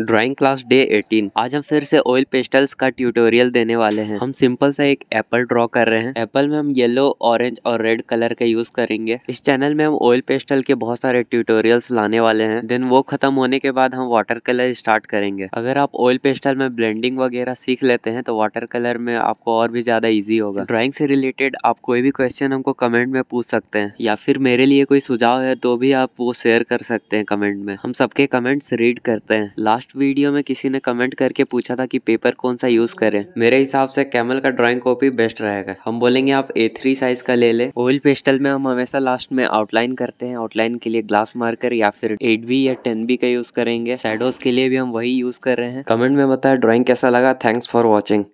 drawing class day 18 आज हम फिर से ऑयल पेस्टल्स का ट्यूटोरियल देने वाले हैं हम सिंपल सा एक एप्पल ड्रॉ कर रहे हैं एप्पल में हम येलो ऑरेंज और रेड कलर का यूज करेंगे इस चैनल में हम ऑयल पेस्टल के बहुत सारे ट्यूटोरियल्स लाने वाले हैं देन वो खत्म होने के बाद हम वाटर कलर स्टार्ट करेंगे अगर आप ऑयल पेस्टल में ब्लेंडिंग वगैरह सीख लेते हैं तो वाटर कलर में आपको और भी ज्यादा ईजी होगा ड्राॅइंग से रिलेटेड आप कोई भी क्वेश्चन हमको कमेंट में पूछ सकते हैं या फिर मेरे लिए कोई सुझाव है तो भी आप वो शेयर कर सकते हैं कमेंट में हम सबके कमेंट्स रीड करते हैं लास्ट लास्ट वीडियो में किसी ने कमेंट करके पूछा था कि पेपर कौन सा यूज करें मेरे हिसाब से कैमल का ड्राइंग कॉपी बेस्ट रहेगा हम बोलेंगे आप ए थ्री साइज का ले ले ऑयल पेस्टल में हम हमेशा लास्ट में आउटलाइन करते हैं आउटलाइन के लिए ग्लास मार्कर या फिर एट बी या टेन बी का यूज करेंगे शेडोज के लिए भी हम वही यूज कर रहे हैं कमेंट में बताया ड्रॉइंग कैसा लगा थैंक्स फॉर वॉचिंग